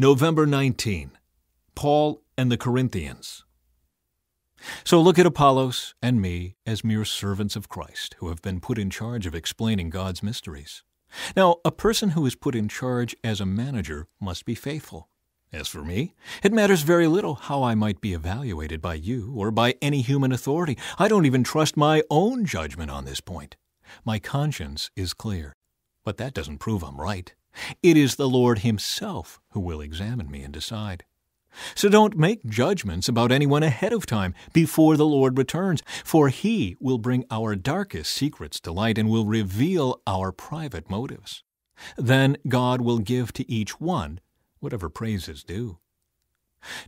November 19, Paul and the Corinthians. So look at Apollos and me as mere servants of Christ who have been put in charge of explaining God's mysteries. Now, a person who is put in charge as a manager must be faithful. As for me, it matters very little how I might be evaluated by you or by any human authority. I don't even trust my own judgment on this point. My conscience is clear, but that doesn't prove I'm right. It is the Lord Himself who will examine me and decide. So don't make judgments about anyone ahead of time, before the Lord returns, for He will bring our darkest secrets to light and will reveal our private motives. Then God will give to each one whatever praise is due.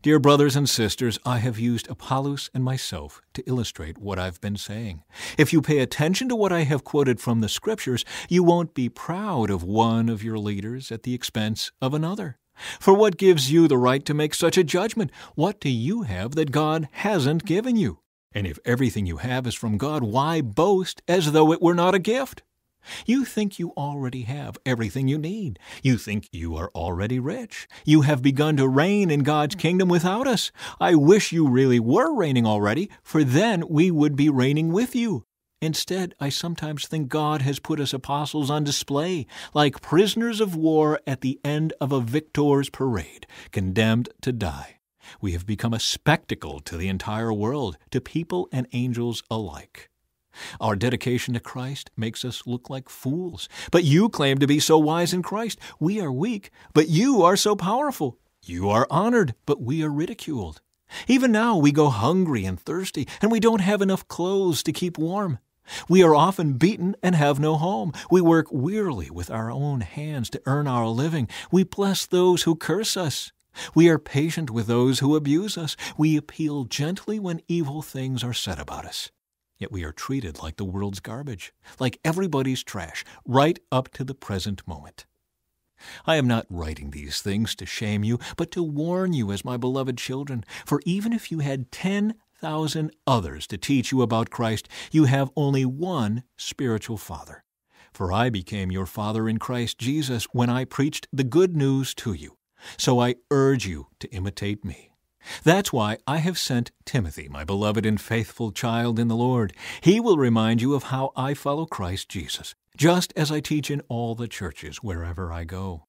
Dear brothers and sisters, I have used Apollos and myself to illustrate what I've been saying. If you pay attention to what I have quoted from the Scriptures, you won't be proud of one of your leaders at the expense of another. For what gives you the right to make such a judgment? What do you have that God hasn't given you? And if everything you have is from God, why boast as though it were not a gift? You think you already have everything you need. You think you are already rich. You have begun to reign in God's kingdom without us. I wish you really were reigning already, for then we would be reigning with you. Instead, I sometimes think God has put us apostles on display, like prisoners of war at the end of a victor's parade, condemned to die. We have become a spectacle to the entire world, to people and angels alike. Our dedication to Christ makes us look like fools. But you claim to be so wise in Christ. We are weak, but you are so powerful. You are honored, but we are ridiculed. Even now we go hungry and thirsty, and we don't have enough clothes to keep warm. We are often beaten and have no home. We work wearily with our own hands to earn our living. We bless those who curse us. We are patient with those who abuse us. We appeal gently when evil things are said about us. Yet we are treated like the world's garbage, like everybody's trash, right up to the present moment. I am not writing these things to shame you, but to warn you as my beloved children. For even if you had 10,000 others to teach you about Christ, you have only one spiritual father. For I became your father in Christ Jesus when I preached the good news to you. So I urge you to imitate me. That's why I have sent Timothy, my beloved and faithful child in the Lord. He will remind you of how I follow Christ Jesus, just as I teach in all the churches wherever I go.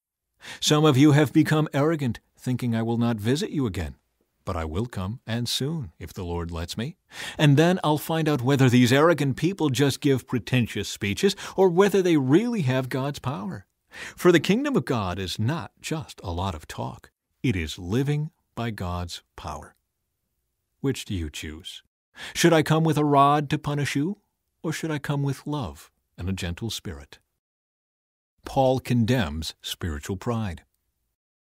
Some of you have become arrogant, thinking I will not visit you again. But I will come, and soon, if the Lord lets me. And then I'll find out whether these arrogant people just give pretentious speeches or whether they really have God's power. For the kingdom of God is not just a lot of talk, it is living, by God's power. Which do you choose? Should I come with a rod to punish you, or should I come with love and a gentle spirit? Paul condemns spiritual pride.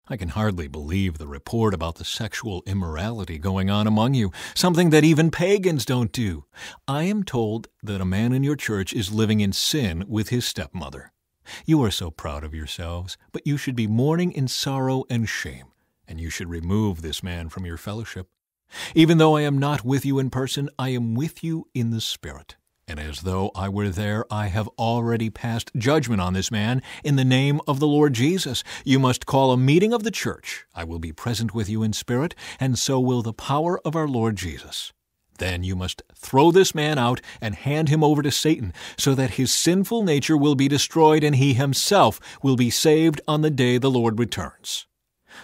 I can hardly believe the report about the sexual immorality going on among you, something that even pagans don't do. I am told that a man in your church is living in sin with his stepmother. You are so proud of yourselves, but you should be mourning in sorrow and shame and you should remove this man from your fellowship. Even though I am not with you in person, I am with you in the Spirit. And as though I were there, I have already passed judgment on this man in the name of the Lord Jesus. You must call a meeting of the church. I will be present with you in spirit, and so will the power of our Lord Jesus. Then you must throw this man out and hand him over to Satan, so that his sinful nature will be destroyed and he himself will be saved on the day the Lord returns.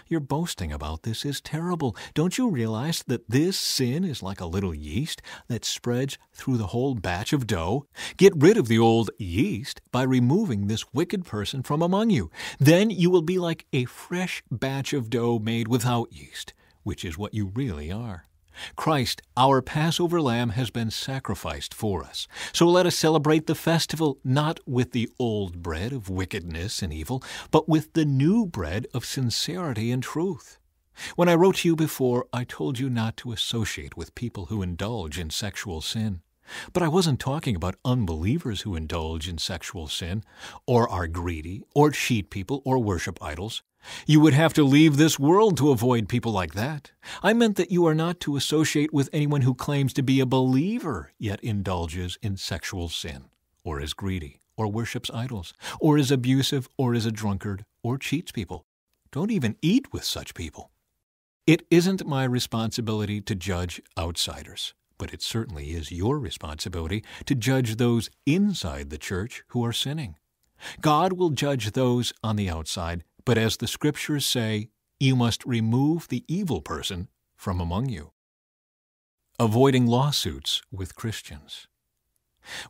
Your boasting about this is terrible. Don't you realize that this sin is like a little yeast that spreads through the whole batch of dough? Get rid of the old yeast by removing this wicked person from among you. Then you will be like a fresh batch of dough made without yeast, which is what you really are. Christ, our Passover lamb, has been sacrificed for us. So let us celebrate the festival not with the old bread of wickedness and evil, but with the new bread of sincerity and truth. When I wrote to you before, I told you not to associate with people who indulge in sexual sin. But I wasn't talking about unbelievers who indulge in sexual sin, or are greedy, or cheat people, or worship idols. You would have to leave this world to avoid people like that. I meant that you are not to associate with anyone who claims to be a believer yet indulges in sexual sin, or is greedy, or worships idols, or is abusive, or is a drunkard, or cheats people. Don't even eat with such people. It isn't my responsibility to judge outsiders, but it certainly is your responsibility to judge those inside the church who are sinning. God will judge those on the outside but as the Scriptures say, you must remove the evil person from among you. Avoiding lawsuits with Christians.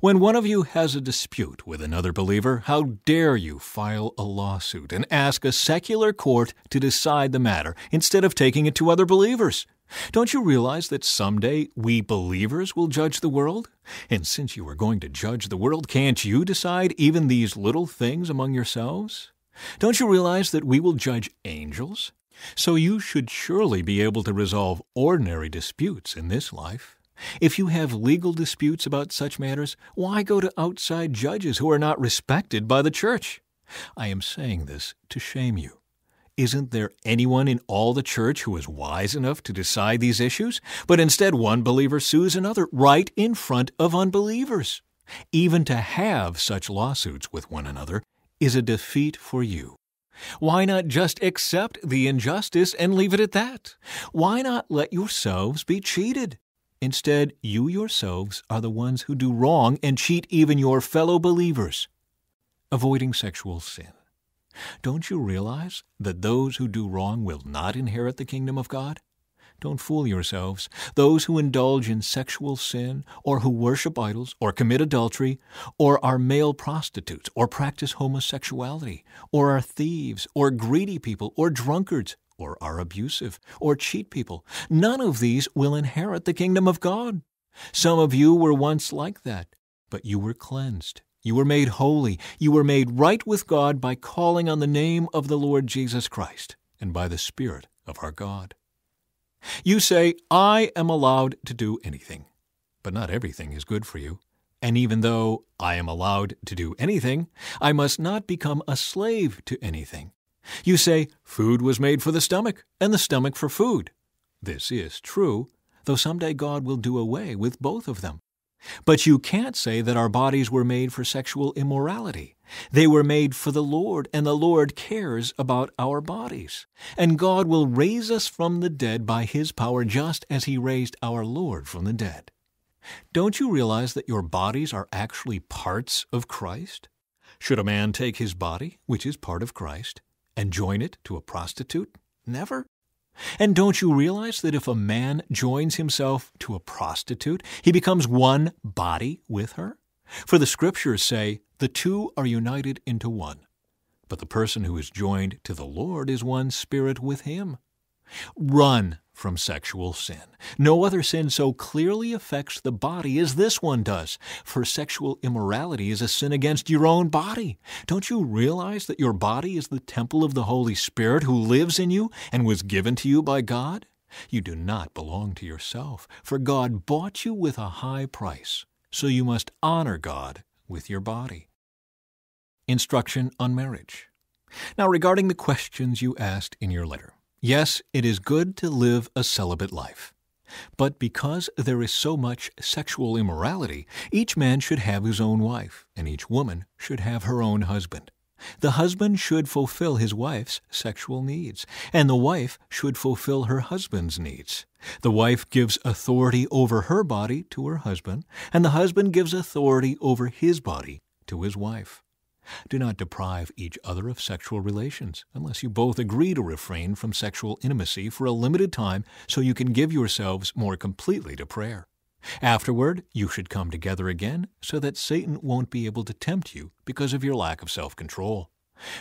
When one of you has a dispute with another believer, how dare you file a lawsuit and ask a secular court to decide the matter instead of taking it to other believers? Don't you realize that someday we believers will judge the world? And since you are going to judge the world, can't you decide even these little things among yourselves? Don't you realize that we will judge angels? So you should surely be able to resolve ordinary disputes in this life. If you have legal disputes about such matters, why go to outside judges who are not respected by the church? I am saying this to shame you. Isn't there anyone in all the church who is wise enough to decide these issues? But instead, one believer sues another right in front of unbelievers. Even to have such lawsuits with one another is a defeat for you. Why not just accept the injustice and leave it at that? Why not let yourselves be cheated? Instead, you yourselves are the ones who do wrong and cheat even your fellow believers. Avoiding sexual sin. Don't you realize that those who do wrong will not inherit the kingdom of God? Don't fool yourselves. Those who indulge in sexual sin, or who worship idols, or commit adultery, or are male prostitutes, or practice homosexuality, or are thieves, or greedy people, or drunkards, or are abusive, or cheat people, none of these will inherit the kingdom of God. Some of you were once like that, but you were cleansed. You were made holy. You were made right with God by calling on the name of the Lord Jesus Christ and by the Spirit of our God. You say, I am allowed to do anything, but not everything is good for you. And even though I am allowed to do anything, I must not become a slave to anything. You say, food was made for the stomach, and the stomach for food. This is true, though someday God will do away with both of them. But you can't say that our bodies were made for sexual immorality. They were made for the Lord, and the Lord cares about our bodies. And God will raise us from the dead by His power, just as He raised our Lord from the dead. Don't you realize that your bodies are actually parts of Christ? Should a man take his body, which is part of Christ, and join it to a prostitute? Never. And don't you realize that if a man joins himself to a prostitute, he becomes one body with her? For the Scriptures say, the two are united into one. But the person who is joined to the Lord is one spirit with him. Run from sexual sin. No other sin so clearly affects the body as this one does, for sexual immorality is a sin against your own body. Don't you realize that your body is the temple of the Holy Spirit who lives in you and was given to you by God? You do not belong to yourself, for God bought you with a high price, so you must honor God with your body. Instruction on Marriage Now regarding the questions you asked in your letter. Yes, it is good to live a celibate life. But because there is so much sexual immorality, each man should have his own wife, and each woman should have her own husband. The husband should fulfill his wife's sexual needs, and the wife should fulfill her husband's needs. The wife gives authority over her body to her husband, and the husband gives authority over his body to his wife. Do not deprive each other of sexual relations unless you both agree to refrain from sexual intimacy for a limited time so you can give yourselves more completely to prayer. Afterward, you should come together again so that Satan won't be able to tempt you because of your lack of self control.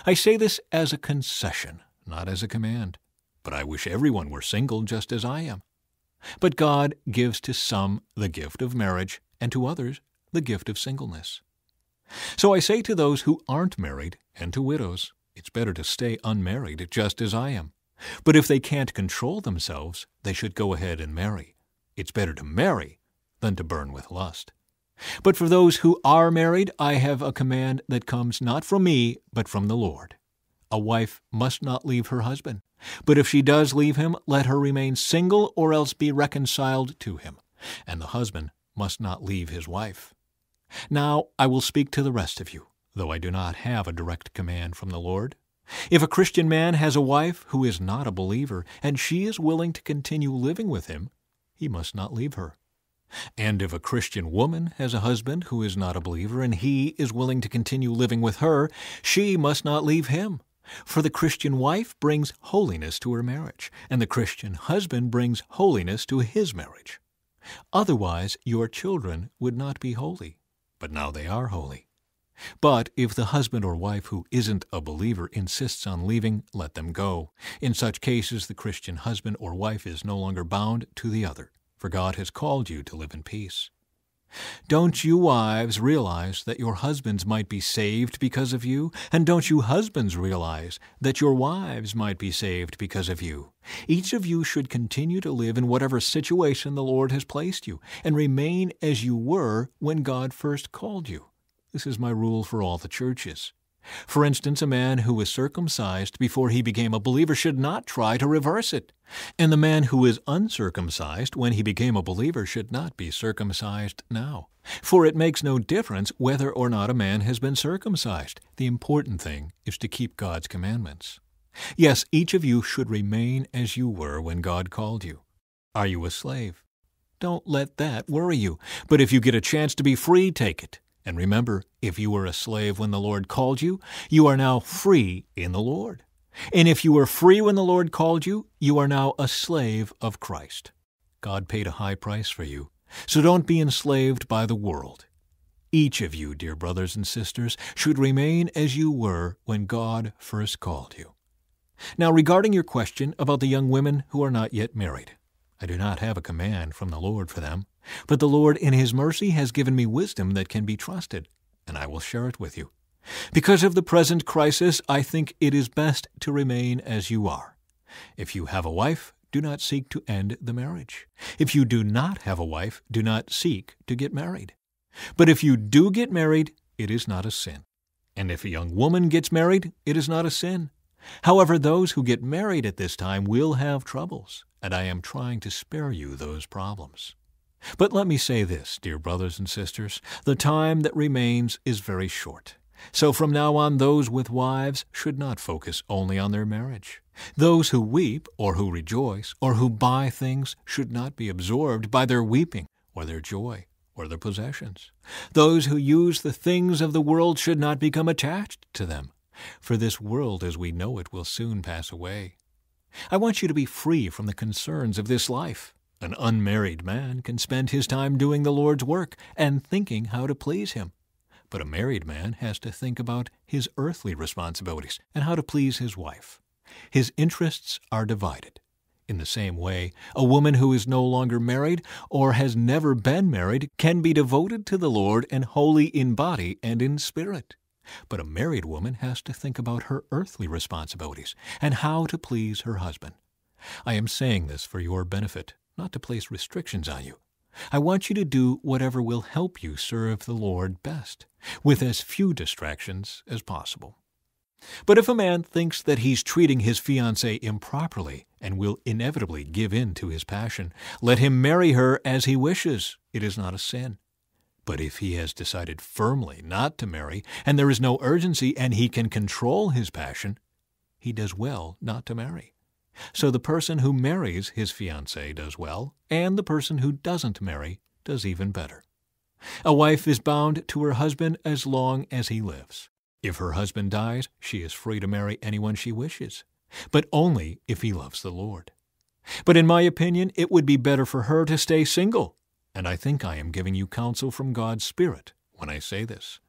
I say this as a concession, not as a command. But I wish everyone were single just as I am. But God gives to some the gift of marriage, and to others the gift of singleness. So I say to those who aren't married and to widows, it's better to stay unmarried just as I am. But if they can't control themselves, they should go ahead and marry. It's better to marry than to burn with lust. But for those who are married, I have a command that comes not from me, but from the Lord. A wife must not leave her husband. But if she does leave him, let her remain single or else be reconciled to him. And the husband must not leave his wife. Now I will speak to the rest of you, though I do not have a direct command from the Lord. If a Christian man has a wife who is not a believer, and she is willing to continue living with him, he must not leave her. And if a Christian woman has a husband who is not a believer, and he is willing to continue living with her, she must not leave him. For the Christian wife brings holiness to her marriage, and the Christian husband brings holiness to his marriage. Otherwise, your children would not be holy but now they are holy. But if the husband or wife who isn't a believer insists on leaving, let them go. In such cases, the Christian husband or wife is no longer bound to the other, for God has called you to live in peace. Don't you wives realize that your husbands might be saved because of you? And don't you husbands realize that your wives might be saved because of you? Each of you should continue to live in whatever situation the Lord has placed you, and remain as you were when God first called you. This is my rule for all the churches. For instance, a man who was circumcised before he became a believer should not try to reverse it. And the man who is uncircumcised when he became a believer should not be circumcised now. For it makes no difference whether or not a man has been circumcised. The important thing is to keep God's commandments. Yes, each of you should remain as you were when God called you. Are you a slave? Don't let that worry you. But if you get a chance to be free, take it. And remember, if you were a slave when the Lord called you, you are now free in the Lord. And if you were free when the Lord called you, you are now a slave of Christ. God paid a high price for you, so don't be enslaved by the world. Each of you, dear brothers and sisters, should remain as you were when God first called you. Now, regarding your question about the young women who are not yet married, I do not have a command from the Lord for them. But the Lord, in His mercy, has given me wisdom that can be trusted, and I will share it with you. Because of the present crisis, I think it is best to remain as you are. If you have a wife, do not seek to end the marriage. If you do not have a wife, do not seek to get married. But if you do get married, it is not a sin. And if a young woman gets married, it is not a sin. However, those who get married at this time will have troubles, and I am trying to spare you those problems. But let me say this, dear brothers and sisters, the time that remains is very short. So from now on, those with wives should not focus only on their marriage. Those who weep, or who rejoice, or who buy things should not be absorbed by their weeping, or their joy, or their possessions. Those who use the things of the world should not become attached to them, for this world as we know it will soon pass away. I want you to be free from the concerns of this life. An unmarried man can spend his time doing the Lord's work and thinking how to please Him. But a married man has to think about his earthly responsibilities and how to please his wife. His interests are divided. In the same way, a woman who is no longer married or has never been married can be devoted to the Lord and holy in body and in spirit. But a married woman has to think about her earthly responsibilities and how to please her husband. I am saying this for your benefit not to place restrictions on you. I want you to do whatever will help you serve the Lord best, with as few distractions as possible. But if a man thinks that he's treating his fiancée improperly and will inevitably give in to his passion, let him marry her as he wishes. It is not a sin. But if he has decided firmly not to marry, and there is no urgency, and he can control his passion, he does well not to marry. So the person who marries his fiancée does well, and the person who doesn't marry does even better. A wife is bound to her husband as long as he lives. If her husband dies, she is free to marry anyone she wishes, but only if he loves the Lord. But in my opinion, it would be better for her to stay single, and I think I am giving you counsel from God's Spirit when I say this.